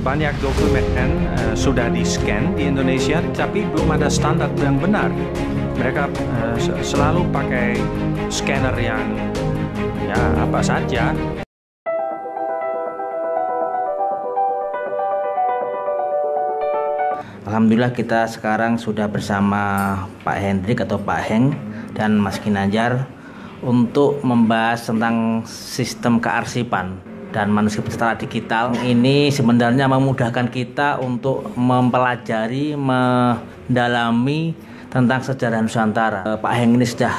banyak dokumen uh, sudah di scan di Indonesia, tapi belum ada standar yang benar. Mereka uh, selalu pakai scanner yang ya apa saja. Alhamdulillah kita sekarang sudah bersama Pak Hendrik atau Pak Heng dan Mas Kinajar untuk membahas tentang sistem kearsipan dan manuskrip secara digital ini sebenarnya memudahkan kita untuk mempelajari, mendalami tentang sejarah Nusantara. Eh, Pak Heng ini sudah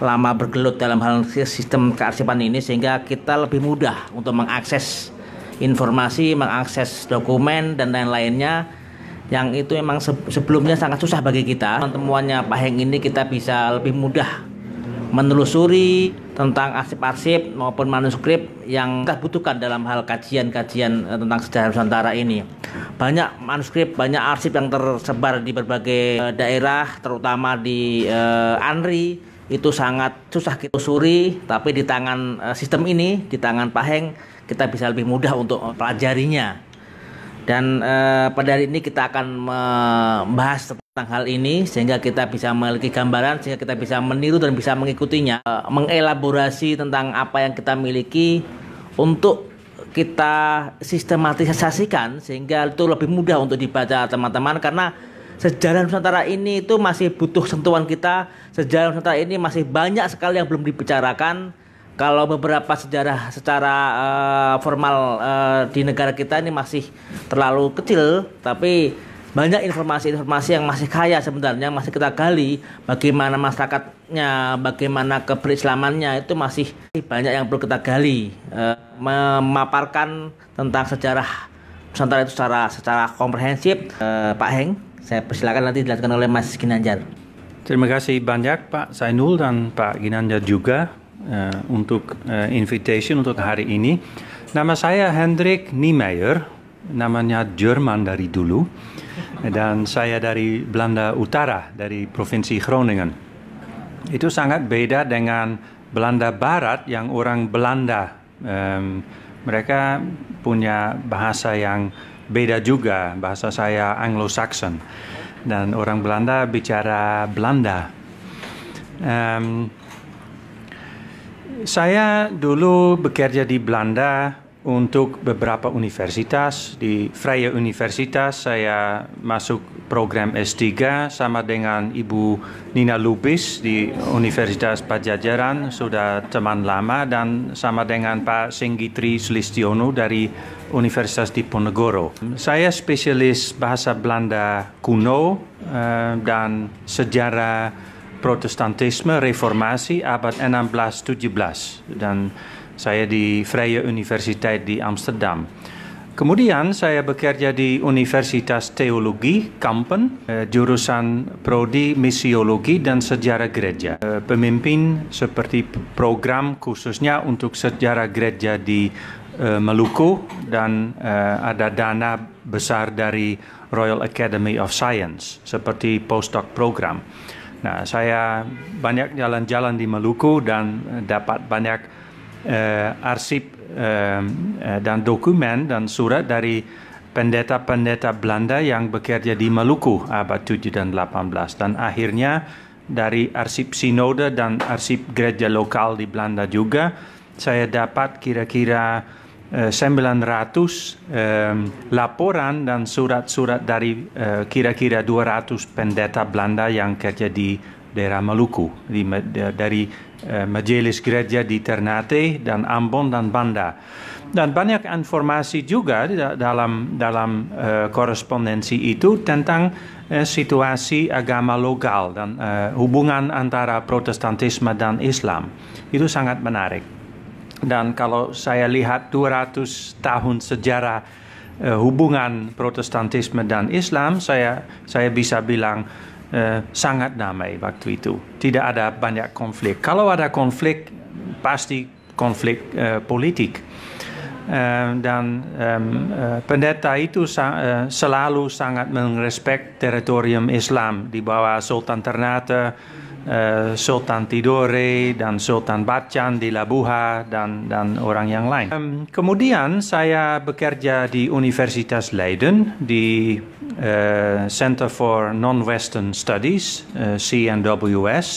lama bergelut dalam hal sistem kearsipan ini sehingga kita lebih mudah untuk mengakses informasi, mengakses dokumen dan lain-lainnya yang itu memang sebelumnya sangat susah bagi kita. Temuannya Pak Heng ini kita bisa lebih mudah menelusuri tentang arsip-arsip maupun manuskrip yang kita butuhkan dalam hal kajian-kajian eh, tentang sejarah Nusantara ini. Banyak manuskrip, banyak arsip yang tersebar di berbagai eh, daerah, terutama di uh, Anri itu sangat susah kita usuri, tapi di tangan sistem ini, di tangan Pak Heng kita bisa lebih mudah untuk pelajarinya. Dan uh, pada hari ini kita akan membahas tentang hal ini sehingga kita bisa memiliki gambaran sehingga kita bisa meniru dan bisa mengikutinya eh, mengelaborasi tentang apa yang kita miliki untuk kita sistematisasikan sehingga itu lebih mudah untuk dibaca teman-teman karena sejarah Nusantara ini itu masih butuh sentuhan kita sejarah Nusantara ini masih banyak sekali yang belum dibicarakan kalau beberapa sejarah secara uh, formal uh, di negara kita ini masih terlalu kecil tapi banyak informasi-informasi yang masih kaya sebenarnya masih kita gali bagaimana masyarakatnya bagaimana keberislamannya itu masih banyak yang perlu kita gali eh, memaparkan tentang sejarah Nusantara itu secara secara komprehensif eh, Pak Heng saya persilakan nanti dilakukan oleh Mas Ginanjar terima kasih banyak Pak Sainul dan Pak Ginanjar juga eh, untuk invitation untuk hari ini nama saya Hendrik Niemeyer namanya Jerman dari dulu dan saya dari Belanda Utara, dari Provinsi Groningen. Itu sangat beda dengan Belanda Barat yang orang Belanda. Um, mereka punya bahasa yang beda juga, bahasa saya Anglo-Saxon. Dan orang Belanda bicara Belanda. Um, saya dulu bekerja di Belanda untuk beberapa universitas di Freya Universitas saya masuk program S3 sama dengan Ibu Nina Lubis di Universitas Pajajaran sudah teman lama dan sama dengan Pak Singgitri Sulistiono dari Universitas Diponegoro. Saya spesialis bahasa Belanda kuno eh, dan sejarah Protestantisme Reformasi abad 16-17 dan saya di Vrije Universiteit di Amsterdam. Kemudian saya bekerja di Universitas Teologi Kampen, eh, jurusan prodi misiologi dan sejarah gereja. Eh, pemimpin seperti program khususnya untuk sejarah gereja di eh, Maluku dan eh, ada dana besar dari Royal Academy of Science seperti postdoc program. Nah, saya banyak jalan-jalan di Maluku dan dapat banyak Eh, arsip eh, eh, dan dokumen dan surat dari pendeta-pendeta Belanda yang bekerja di Maluku abad 7 dan 18 dan akhirnya dari arsip sinode dan arsip gereja lokal di Belanda juga saya dapat kira-kira 900 eh, laporan dan surat-surat dari kira kira-kira 200 pendeta Belanda yang kerja di daerah Maluku, di, dari uh, Majelis Gereja di Ternate dan Ambon dan Banda. Dan banyak informasi juga dalam dalam uh, korespondensi itu tentang uh, situasi agama lokal dan uh, hubungan antara Protestantisme dan Islam. Itu sangat menarik. Dan kalau saya lihat 200 tahun sejarah hubungan Protestantisme dan Islam, saya saya bisa bilang uh, sangat damai waktu itu. Tidak ada banyak konflik. Kalau ada konflik, pasti konflik uh, politik. Uh, dan um, uh, pendeta itu sa uh, selalu sangat territorium Islam di bawah Sultan Ternate. Eh, Sultan Tidore dan Sultan Bacan di Labuha dan dan orang yang lain. Um, kemudian saya bekerja di Universitas Leiden di uh, Center for Non-Western Studies uh, eh, CNWS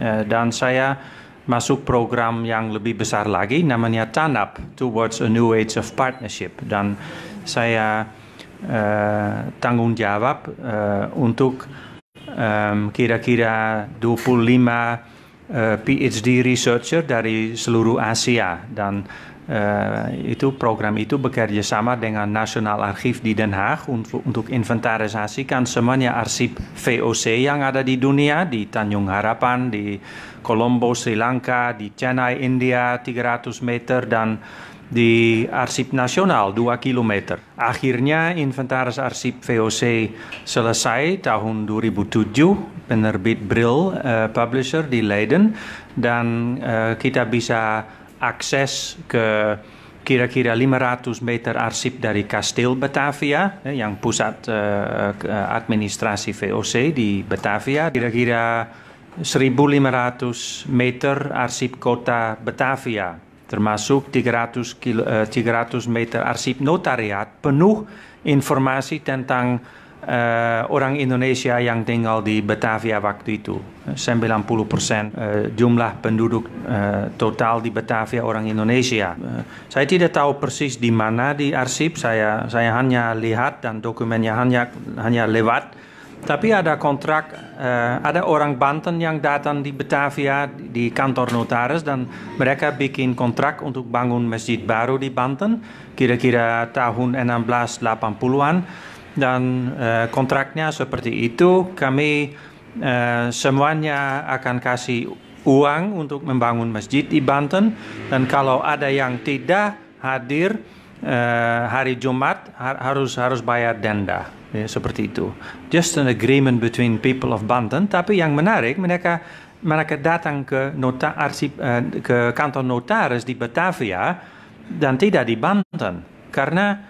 uh, dan saya masuk program yang lebih besar lagi namanya TANAP Towards a New Age of Partnership dan saya uh, tanggung jawab uh, untuk Ehm, kira-kira um, 25 uh, PhD researcher dari seluruh Asia dan uh, itu program itu bekerja sama dengan National Archief di Den Haag untuk, untuk inventarisasikan semuanya arsip VOC yang ada di dunia di Tanjung Harapan, di Colombo, Sri Lanka, di Chennai, India 300 meter dan di Arsip Nasional 2 km. Akhirnya inventaris arsip VOC selesai tahun 2007 penerbit Brill uh, Publisher di Leiden dan uh, kita bisa akses ke kira-kira 500 meter arsip dari Kastil Batavia eh, yang pusat uh, administrasi VOC di Batavia kira-kira 1500 meter arsip kota Batavia termasuk 300, kilo, uh, eh, 300 meter arsip notariat penuh informasi tentang uh, orang Indonesia yang tinggal di Batavia waktu itu. 90% uh, eh, jumlah penduduk total di Batavia orang Indonesia. saya tidak tahu persis di mana di arsip, saya, saya hanya lihat dan dokumennya hanya, hanya lewat tapi ada kontrak, uh, ada orang Banten yang datang di Batavia, di kantor notaris, dan mereka bikin kontrak untuk bangun masjid baru di Banten, kira-kira tahun 1680-an. Dan uh, kontraknya seperti itu, kami uh, semuanya akan kasih uang untuk membangun masjid di Banten. Dan kalau ada yang tidak hadir uh, hari Jumat, har harus harus bayar denda. Ya, seperti itu. Just an agreement between people of Banten. Tapi yang menarik, mereka mereka datang ke nota arsip, uh, ke kantor notaris di Batavia dan tidak di Banten karena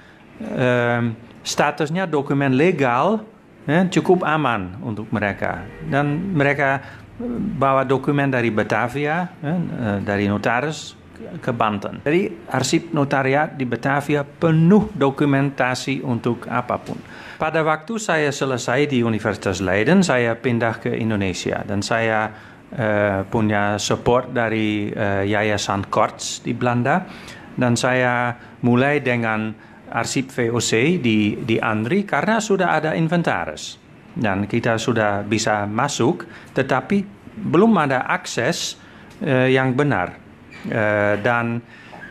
uh, statusnya dokumen legal ya, cukup aman untuk mereka dan mereka eh, bawa dokumen dari Batavia uh, dari notaris ke Banten. Jadi arsip notariat di Batavia penuh dokumentasi untuk apapun. Pada waktu saya selesai di Universitas Leiden, saya pindah ke Indonesia dan saya uh, punya support dari uh, Yayasan Korts di Belanda dan saya mulai dengan arsip VOC di di Andri karena sudah ada inventaris dan kita sudah bisa masuk tetapi belum ada akses uh, yang benar Eh, dan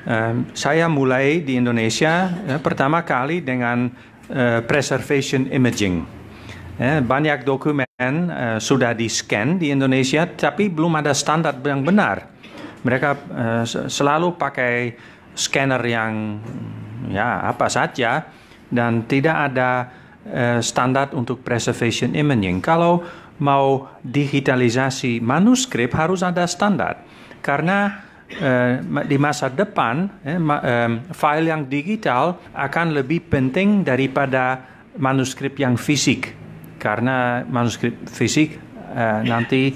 uh, saya mulai di Indonesia uh, pertama kali dengan uh, preservation imaging. Uh, banyak dokumen uh, sudah di scan di Indonesia, tapi belum ada standar yang benar. Mereka uh, selalu pakai scanner yang ya apa saja dan tidak ada uh, standar untuk preservation imaging. Kalau mau digitalisasi manuskrip harus ada standar karena Eh, di masa depan eh, file yang digital akan lebih penting daripada manuskrip yang fisik karena manuskrip fisik eh, nanti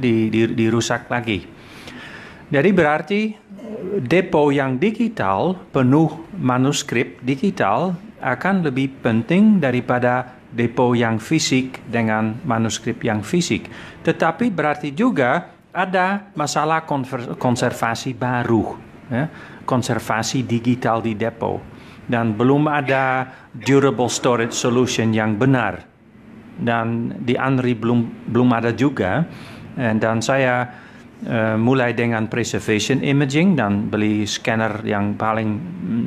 di, di, dirusak lagi. Jadi berarti depo yang digital penuh manuskrip digital akan lebih penting daripada depo yang fisik dengan manuskrip yang fisik. Tetapi berarti juga ada masalah konservasi baru, ya, konservasi digital di depo, dan belum ada durable storage solution yang benar, dan di Anri belum belum ada juga, eh, dan saya uh, mulai dengan preservation imaging, dan beli scanner yang paling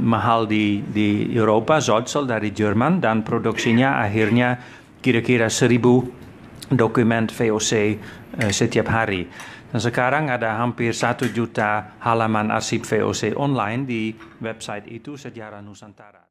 mahal di di Eropa, Zotzel dari Jerman, dan produksinya akhirnya kira-kira seribu dokumen VOC uh, eh, setiap hari. Dan sekarang ada hampir satu juta halaman arsip VOC online di website itu Sejarah Nusantara.